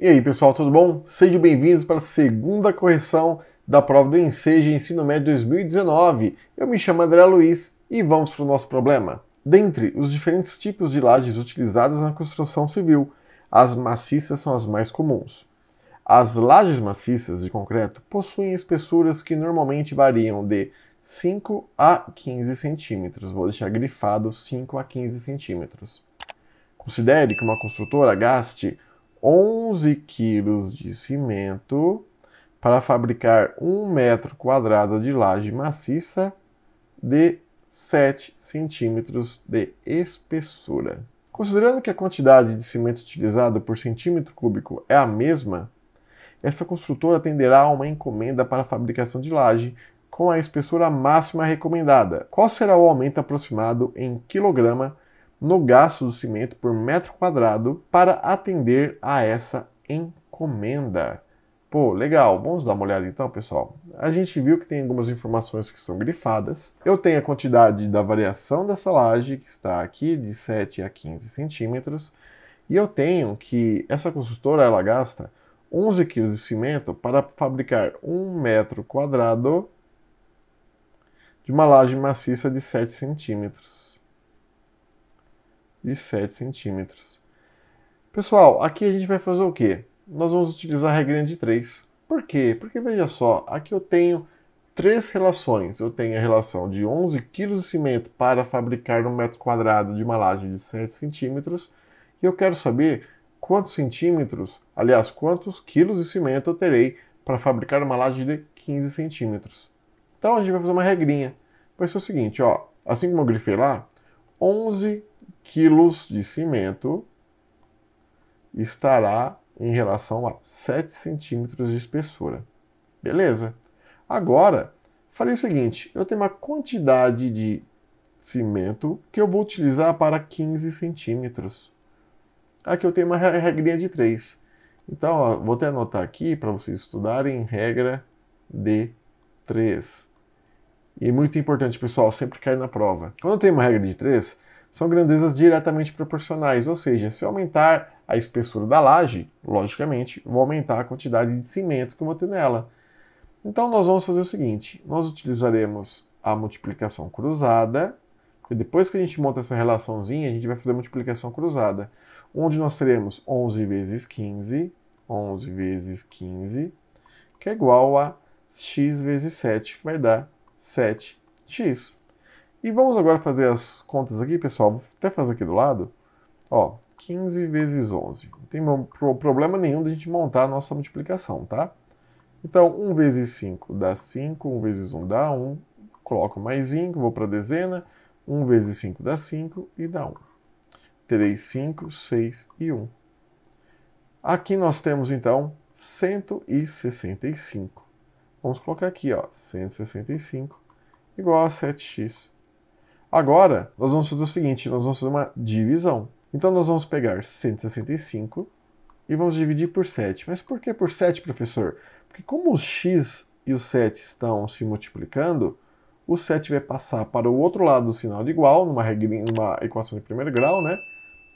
E aí, pessoal, tudo bom? Sejam bem-vindos para a segunda correção da prova do Enseja Ensino Médio 2019. Eu me chamo André Luiz e vamos para o nosso problema. Dentre os diferentes tipos de lajes utilizadas na construção civil, as maciças são as mais comuns. As lajes maciças de concreto possuem espessuras que normalmente variam de 5 a 15 centímetros. Vou deixar grifado 5 a 15 centímetros. Considere que uma construtora gaste 11 quilos de cimento para fabricar um metro quadrado de laje maciça de 7 centímetros de espessura. Considerando que a quantidade de cimento utilizado por centímetro cúbico é a mesma, essa construtora atenderá a uma encomenda para a fabricação de laje com a espessura máxima recomendada. Qual será o aumento aproximado em quilograma no gasto do cimento por metro quadrado para atender a essa encomenda. Pô, legal, vamos dar uma olhada então, pessoal. A gente viu que tem algumas informações que são grifadas. Eu tenho a quantidade da variação dessa laje, que está aqui de 7 a 15 centímetros. E eu tenho que essa construtora ela gasta 11 kg de cimento para fabricar 1 metro quadrado de uma laje maciça de 7 centímetros. 7 centímetros. Pessoal, aqui a gente vai fazer o quê? Nós vamos utilizar a regra de 3. Por quê? Porque veja só, aqui eu tenho três relações. Eu tenho a relação de 11 kg de cimento para fabricar um metro quadrado de uma laje de 7 centímetros e eu quero saber quantos centímetros, aliás, quantos quilos de cimento eu terei para fabricar uma laje de 15 centímetros. Então a gente vai fazer uma regrinha. Vai ser o seguinte, ó, assim como eu grifei lá, 11 quilos de cimento estará em relação a 7 centímetros de espessura. Beleza? Agora, farei o seguinte: eu tenho uma quantidade de cimento que eu vou utilizar para 15 centímetros. Aqui eu tenho uma regrinha de 3. Então, ó, vou até anotar aqui para vocês estudarem regra de 3. E muito importante, pessoal, sempre cai na prova. Quando eu tenho uma regra de 3, são grandezas diretamente proporcionais, ou seja, se eu aumentar a espessura da laje, logicamente, vou aumentar a quantidade de cimento que eu vou ter nela. Então nós vamos fazer o seguinte, nós utilizaremos a multiplicação cruzada, E depois que a gente monta essa relaçãozinha, a gente vai fazer a multiplicação cruzada, onde nós teremos 11 vezes 15, 11 vezes 15, que é igual a x vezes 7, que vai dar 7x. E vamos agora fazer as contas aqui, pessoal. Vou até fazer aqui do lado. Ó, 15 vezes 11. Não tem problema nenhum de a gente montar a nossa multiplicação, tá? Então, 1 vezes 5 dá 5, 1 vezes 1 dá 1, coloco mais 5, vou para a dezena, 1 vezes 5 dá 5 e dá 1. 3, 5, 6 e 1. Aqui nós temos, então, 165. Vamos colocar aqui, ó, 165 igual a 7x Agora, nós vamos fazer o seguinte, nós vamos fazer uma divisão. Então, nós vamos pegar 165 e vamos dividir por 7. Mas por que por 7, professor? Porque como o x e o 7 estão se multiplicando, o 7 vai passar para o outro lado do sinal de igual, numa, regrinha, numa equação de primeiro grau, né?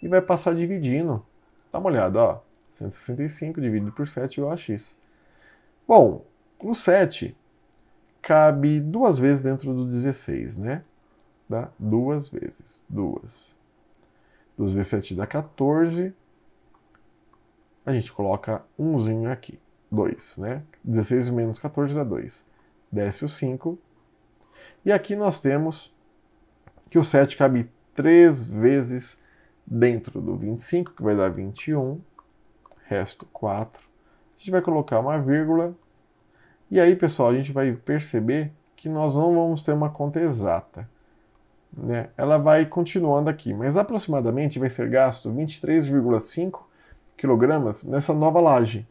E vai passar dividindo. Dá uma olhada, ó. 165 dividido por 7 igual a x. Bom, o 7 cabe duas vezes dentro do 16, né? dá duas vezes. Duas. 2 vezes 7 dá 14. A gente coloca 1zinho aqui. 2, né? 16 menos 14 dá 2. Desce o 5. E aqui nós temos que o 7 cabe 3 vezes dentro do 25, que vai dar 21. Resto 4. A gente vai colocar uma vírgula. E aí, pessoal, a gente vai perceber que nós não vamos ter uma conta exata né, ela vai continuando aqui, mas aproximadamente vai ser gasto 23,5 kg nessa nova laje.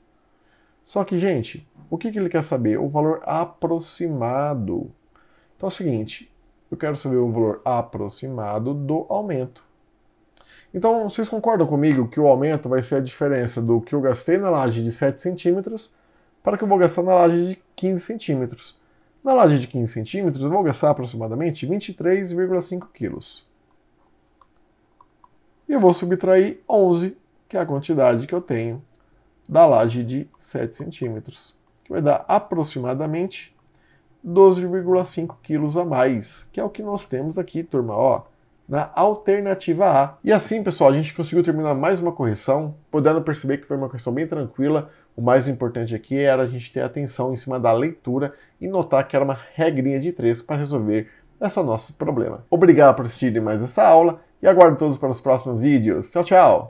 Só que, gente, o que, que ele quer saber? O valor aproximado. Então é o seguinte, eu quero saber o valor aproximado do aumento. Então, vocês concordam comigo que o aumento vai ser a diferença do que eu gastei na laje de 7 centímetros para o que eu vou gastar na laje de 15 centímetros. Na laje de 15 centímetros, vou gastar aproximadamente 23,5 quilos. E eu vou subtrair 11, que é a quantidade que eu tenho da laje de 7 centímetros, que vai dar aproximadamente 12,5 quilos a mais, que é o que nós temos aqui, turma. Ó, na alternativa A. E assim, pessoal, a gente conseguiu terminar mais uma correção. Podendo perceber que foi uma correção bem tranquila. O mais importante aqui era a gente ter atenção em cima da leitura e notar que era uma regrinha de três para resolver esse nosso problema. Obrigado por assistirem mais essa aula e aguardo todos para os próximos vídeos. Tchau, tchau!